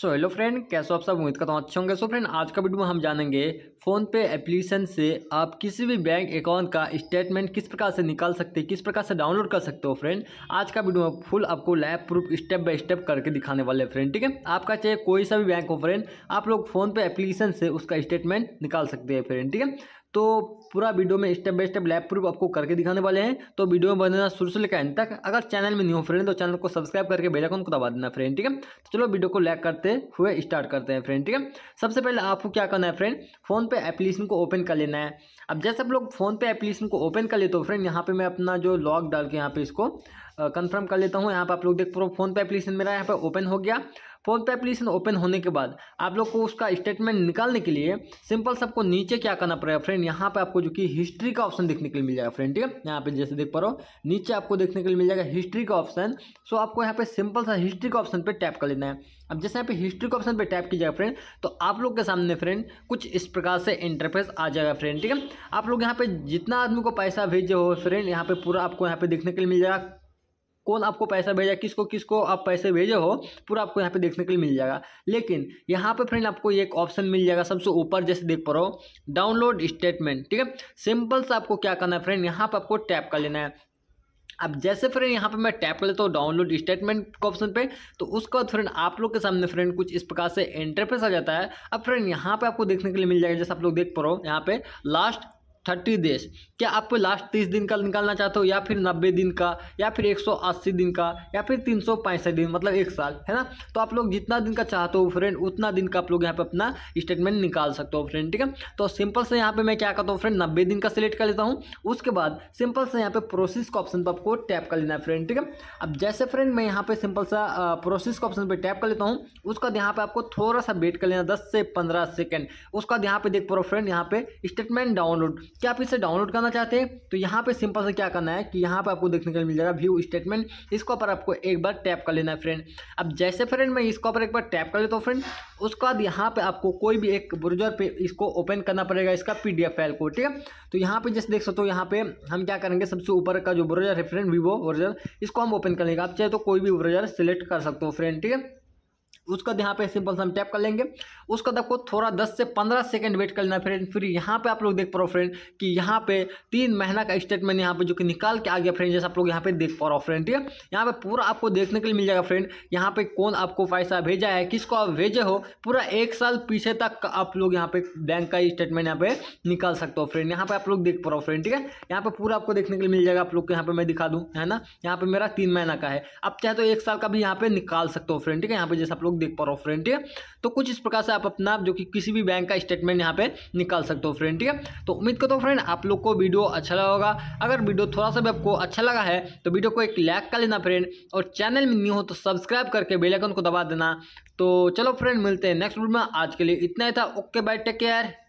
so hello friend कैसे आप सब उम्मीद करता हूँ अच्छे होंगे सो फ्रेंड आज का वीडियो में हम जानेंगे फ़ोन पे एप्लीकेशन से आप किसी भी बैंक अकाउंट का स्टेटमेंट किस प्रकार से निकाल सकते किस प्रकार से डाउनलोड कर सकते हो फ्रेंड आज का वीडियो में फुल आपको lab proof step by step करके दिखाने वाले हैं फ्रेंड ठीक है आपका चाहे कोई सा भी बैंक हो फ्रेंड आप लोग फ़ोन पे एप्लीकेशन से उसका स्टेटमेंट निकाल सकते हैं फ्रेंड ठीक है तो पूरा वीडियो में step by step lab proof आपको करके दिखाने वाले हैं तो वीडियो में बनना शुरू से लेकर अंत तक अगर चैनल में नहीं हो फ्रेंड तो चैनल को सब्सक्राइब करके बेल को दबा देना फ्रेंड ठीक है तो चलो वीडियो को लैक करते करते हुए स्टार्ट करते हैं फ्रेंड ठीक है सबसे पहले आपको क्या करना है फ्रेंड फोन पे एप्लीकेशन को ओपन कर लेना है अब जैसे आप लोग फोन पे एप्लीकेशन को ओपन कर लेते हो फ्रेंड यहाँ पे मैं अपना जो लॉग डाल के यहाँ पे इसको कंफर्म कर लेता हूँ यहाँ पर आप लोग देख हो फोन पे एप्लीकेशन मेरा यहाँ पर ओपन हो गया फोन पे एप्लीकेशन ओपन होने के बाद आप लोग को उसका स्टेटमेंट निकालने के लिए सिंपल सबको नीचे क्या करना पड़ेगा फ्रेंड यहाँ पे आपको जो कि हिस्ट्री का ऑप्शन देखने के लिए मिल जाएगा फ्रेंड ठीक है यहाँ पे जैसे देख पा रहे हो नीचे आपको देखने के लिए मिल जाएगा हिस्ट्री का ऑप्शन सो आपको यहाँ पे सिंपल सा हिस्ट्री का ऑप्शन पर टैप कर लेना है अब जैसे यहाँ पे हिस्ट्री का ऑप्शन पर टैप किया जाएगा फ्रेंड तो आप लोग के सामने फ्रेंड कुछ इस प्रकार से इंटरफेस आ जाएगा फ्रेंड ठीक है आप लोग यहाँ पे जितना आदमी को पैसा भेजे हो फ्रेंड यहाँ पे पूरा आपको यहाँ पे देखने के लिए मिल जाएगा कौन आपको पैसा भेजा किसको किसको आप पैसे भेजे हो पूरा आपको यहाँ पे देखने के लिए मिल जाएगा लेकिन यहाँ पे फ्रेंड आपको एक ऑप्शन मिल जाएगा सबसे ऊपर जैसे देख पा रहे हो डाउनलोड स्टेटमेंट ठीक है सिंपल से आपको क्या करना है फ्रेंड यहाँ पर आपको टैप कर लेना है अब जैसे फ्रेंड यहाँ पे मैं टैप कर लेता हूँ डाउनलोड स्टेटमेंट के ऑप्शन पे तो उसके बाद फ्रेंड आप लोग के सामने फ्रेंड कुछ इस प्रकार से इंटरफेस आ जाता है अब फ्रेंड यहाँ पे आपको देखने के लिए मिल जाएगा जैसे आप लोग देख पा रहे हो यहाँ पे लास्ट थर्टी डेज क्या आपको लास्ट तीस दिन का निकालना चाहते हो या फिर नब्बे दिन का या फिर एक सौ अस्सी दिन का या फिर तीन सौ पैंसठ दिन मतलब एक साल है ना तो आप लोग जितना दिन का चाहते हो फ्रेंड उतना दिन का आप लोग यहाँ पे अपना स्टेटमेंट निकाल सकते हो फ्रेंड ठीक है तो सिंपल से यहाँ पे मैं क्या करता हूँ फ्रेंड नब्बे दिन का सिलेक्ट कर लेता हूँ उसके बाद सिंपल से यहाँ पे प्रोसेस का ऑप्शन पर आपको टैप कर लेना है फ्रेंड ठीक है अब जैसे फ्रेंड मैं यहाँ पे सिंपल सा प्रोसेस का ऑप्शन पर टैप कर लेता हूँ उसका यहाँ पे आपको थोड़ा सा वेट कर लेना दस से पंद्रह सेकेंड उसका यहाँ पे देख पा फ्रेंड यहाँ पे स्टेटमेंट डाउनलोड क्या आप इसे डाउनलोड करना चाहते हैं तो यहाँ पे सिंपल से क्या करना है कि यहाँ पे आपको देखने को मिल जाएगा व्यू स्टेटमेंट इसको पर आपको एक बार टैप कर लेना है फ्रेंड अब जैसे फ्रेंड मैं इसको पर एक बार टैप कर लेता हूँ फ्रेंड उसके बाद यहाँ पे आपको कोई भी एक ब्राउजर पे इसको ओपन करना पड़ेगा इसका पी फाइल को ठीक है तो यहाँ पर जैसे देख सकते हो यहाँ पे हम क्या करेंगे सबसे ऊपर का जो ब्रोजर है फ्रेंड वीवो ब्रोजर इसको हम ओपन कर लेंगे आप चाहे तो कोई भी ब्रोजर सेलेक्ट कर सकते हो फ्रेंड ठीक है उसका यहाँ पे सिंपल से हम टैप कर लेंगे उसका आपको थोड़ा 10 से 15 सेकंड वेट कर लेना फ्रेंड फिर यहाँ पे आप लोग देख पा रहे हो फ्रेंड कि यहाँ पे तीन महीना का स्टेटमेंट यहाँ पे जो कि निकाल के आ गया फ्रेंड जैसे आप लोग यहाँ पे देख पा रहे हो फ्रेंड ठीक है यहाँ पे पूरा आपको देखने के लिए मिल जाएगा फ्रेंड यहाँ पे कौन आपको पैसा भेजा है किसको आप भेजे हो पूरा एक साल पीछे तक आप लोग यहाँ पे बैंक का स्टेटमेंट यहाँ पे निकाल सकते हो फ्रेंड यहाँ पे आप लोग देख पा रहे हो फ्रेंड ठीक है यहाँ पे पूरा आपको देखने के लिए मिल जाएगा आप लोग को यहाँ पे मैं दिखा दूँ है ना यहाँ पे मेरा तीन महीना का है आप चाहे तो एक साल का भी यहाँ पे निकाल सकते हो फ्रेंड ठीक है यहाँ पे जैसे आप लोग देख पा रहे हो फ्रेंड ठीक है तो कुछ इस प्रकार से आप अपना जो कि किसी भी बैंक का स्टेटमेंट यहाँ पे निकाल सकते हो फ्रेंड ठीक है तो उम्मीद करता हूँ फ्रेंड आप लोग को वीडियो अच्छा लगा होगा अगर वीडियो थोड़ा सा भी आपको अच्छा लगा है तो वीडियो को एक लाइक कर लेना फ्रेंड और चैनल में न्यू हो तो सब्सक्राइब करके बेलाइकन को दबा देना तो चलो फ्रेंड मिलते हैं नेक्स्ट वीडियो में आज के लिए इतना ही था ओके बाय टेक केयर